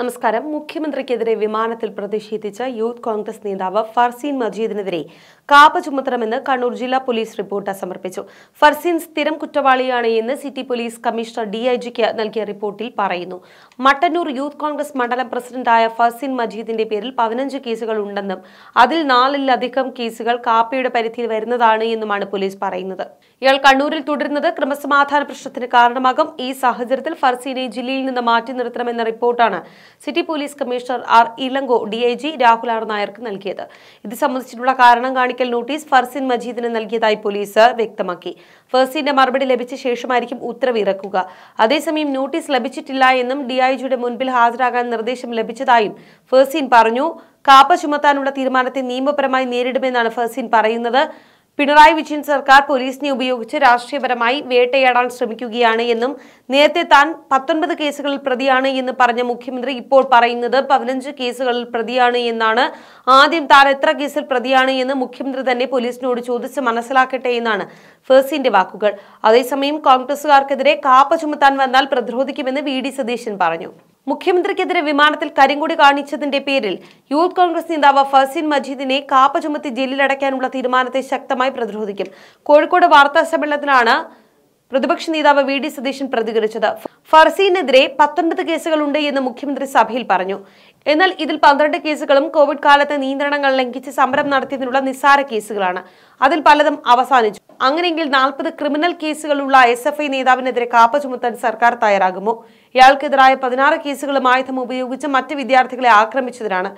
നമസ്കാരം മുഖ്യമന്ത്രിക്കെതിരെ വിമാനത്തിൽ പ്രതിഷേധിച്ച യൂത്ത് കോൺഗ്രസ് നേതാവ് ഫർസീൻ മജീദിനെതിരെ കാപ്പ ചുമത്തണമെന്ന് കണ്ണൂർ ജില്ലാ പോലീസ് റിപ്പോർട്ട് സമർപ്പിച്ചു ഫർസീൻ സ്ഥിരം കുറ്റവാളിയാണ് എന്ന് city police commissioner D I ജിക്ക് നൽകിയ റിപ്പോർട്ടിൽ പറയുന്നു മട്ടന്നൂർ യൂത്ത് കോൺഗ്രസ് മണ്ഡലം പ്രസിഡന്റായ ഫർസീൻ മജീദിന്റെ പേരിൽ പതിനഞ്ച് കേസുകൾ ഉണ്ടെന്നും അതിൽ നാലിലധികം കേസുകൾ കാപ്പയുടെ പരിധിയിൽ വരുന്നതാണ് എന്നുമാണ് പോലീസ് പറയുന്നത് ഇയാൾ കണ്ണൂരിൽ തുടരുന്നത് ക്രമസമാധാന പ്രശ്നത്തിന് കാരണമാകും ഈ സാഹചര്യത്തിൽ ഫർസീനെ ജില്ലയിൽ നിന്ന് മാറ്റി നിർത്തണമെന്ന റിപ്പോർട്ടാണ് city police commissioner R Elango DIG Rahul R നായർക്ക് നൽകിയത് ഇത് സംബന്ധിച്ചിട്ടുള്ള കാരണം കാണിക്കൽ നോട്ടീസ് ഫർസിൻ മജീദിന് നൽകിയതായി പോലീസ് വ്യക്തമാക്കി ഫർസിന്റെ മറുപടി ലഭിച്ച ശേഷമായിരിക്കും ഉത്തരവിറക്കുക അതേസമയം നോട്ടീസ് ലഭിച്ചിട്ടില്ല എന്നും ഡിഐജിയുടെ മുൻപിൽ ഹാജരാകാൻ നിർദ്ദേശം ലഭിച്ചതായും ഫർസീൻ പറഞ്ഞു കാപ്പ ചുമത്താനുള്ള തീരുമാനത്തെ നിയമപരമായി നേരിടുമെന്നാണ് ഫർസീൻ പറയുന്നത് പിണറായി വിജയൻ സർക്കാർ പോലീസിനെ ഉപയോഗിച്ച് രാഷ്ട്രീയപരമായി വേട്ടയാടാൻ ശ്രമിക്കുകയാണ് എന്നും നേരത്തെ താൻ പത്തൊൻപത് കേസുകളിൽ പ്രതിയാണ് എന്ന് പറഞ്ഞ മുഖ്യമന്ത്രി ഇപ്പോൾ പറയുന്നത് പതിനഞ്ച് കേസുകളിൽ പ്രതിയാണ് എന്നാണ് ആദ്യം താൻ എത്ര കേസിൽ പ്രതിയാണ് എന്ന് മുഖ്യമന്ത്രി തന്നെ പോലീസിനോട് ചോദിച്ച് മനസ്സിലാക്കട്ടെ എന്നാണ് ഫേസിന്റെ വാക്കുകൾ അതേസമയം കോൺഗ്രസുകാർക്കെതിരെ കാപ്പ ചുമത്താൻ വന്നാൽ പ്രതിരോധിക്കുമെന്ന് വി ഡി സതീശൻ പറഞ്ഞു മുഖ്യമന്ത്രിക്കെതിരെ വിമാനത്തിൽ കരിങ്കൊടി കാണിച്ചതിന്റെ പേരിൽ യൂത്ത് കോൺഗ്രസ് നേതാവ് ഫസീൻ മജീദിനെ കാപ്പ ചുമത്തി ജയിലിലടയ്ക്കാനുള്ള തീരുമാനത്തെ ശക്തമായി പ്രതിരോധിക്കും കോഴിക്കോട് വാർത്താ സമ്മേളനത്തിലാണ് പ്രതിപക്ഷ നേതാവ് വി ഡി സതീശൻ പ്രതികരിച്ചത് ഫർസീനെതിരെ പത്തൊൻപത് കേസുകളുണ്ട് എന്ന് മുഖ്യമന്ത്രി സഭയിൽ പറഞ്ഞു എന്നാൽ ഇതിൽ പന്ത്രണ്ട് കേസുകളും കോവിഡ് കാലത്തെ നിയന്ത്രണങ്ങൾ ലംഘിച്ച് സമരം നടത്തിയതിനുള്ള നിസ്സാര കേസുകളാണ് അതിൽ പലതും അവസാനിച്ചു അങ്ങനെയെങ്കിൽ നാൽപ്പത് ക്രിമിനൽ കേസുകളുള്ള എസ് എഫ് ഐ നേതാവിനെതിരെ കാപ്പ ചുമത്താൻ സർക്കാർ തയ്യാറാകുമോ ഇയാൾക്കെതിരായ പതിനാറ് കേസുകളും ആയുധം ഉപയോഗിച്ച് മറ്റ് വിദ്യാർത്ഥികളെ ആക്രമിച്ചതിനാണ്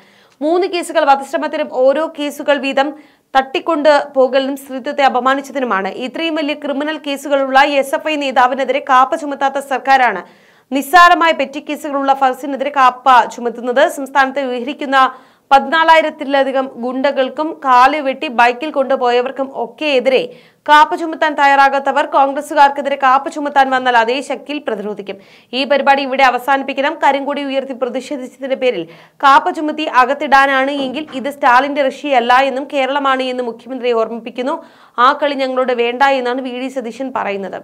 മൂന്ന് കേസുകൾ വധശ്രമത്തിനും ഓരോ കേസുകൾ വീതം തട്ടിക്കൊണ്ട് പോകലിനും സ്ത്രീത്വത്തെ അപമാനിച്ചതിനുമാണ് ഇത്രയും വലിയ ക്രിമിനൽ കേസുകളുള്ള എസ് എഫ് ഐ നേതാവിനെതിരെ കാപ്പ ചുമത്താത്ത സർക്കാരാണ് നിസ്സാരമായ പെറ്റി കേസുകളുള്ള ഫർസിനെതിരെ കാപ്പ ചുമത്തുന്നത് സംസ്ഥാനത്തെ വിഹരിക്കുന്ന പതിനാലായിരത്തിലധികം ഗുണ്ടകൾക്കും കാല് വെട്ടി ബൈക്കിൽ കൊണ്ടുപോയവർക്കും ഒക്കെ എതിരെ കാപ്പ് ചുമത്താൻ തയ്യാറാകാത്തവർ കോൺഗ്രസുകാർക്കെതിരെ കാപ്പ് ചുമത്താൻ വന്നാൽ അതേ ശക്തിയിൽ പ്രതിരോധിക്കും ഈ പരിപാടി ഇവിടെ അവസാനിപ്പിക്കണം കരിങ്കൊടി ഉയർത്തി പ്രതിഷേധിച്ചതിന്റെ പേരിൽ കാപ്പ് ചുമത്തി അകത്തിടാനാണ് എങ്കിൽ ഇത് സ്റ്റാലിന്റെ റഷ്യയല്ല എന്നും കേരളമാണ് എന്നും മുഖ്യമന്ത്രി ഓർമ്മിപ്പിക്കുന്നു ആ കളി ഞങ്ങളോട് വേണ്ട എന്നാണ് വി ഡി സതീശൻ പറയുന്നത്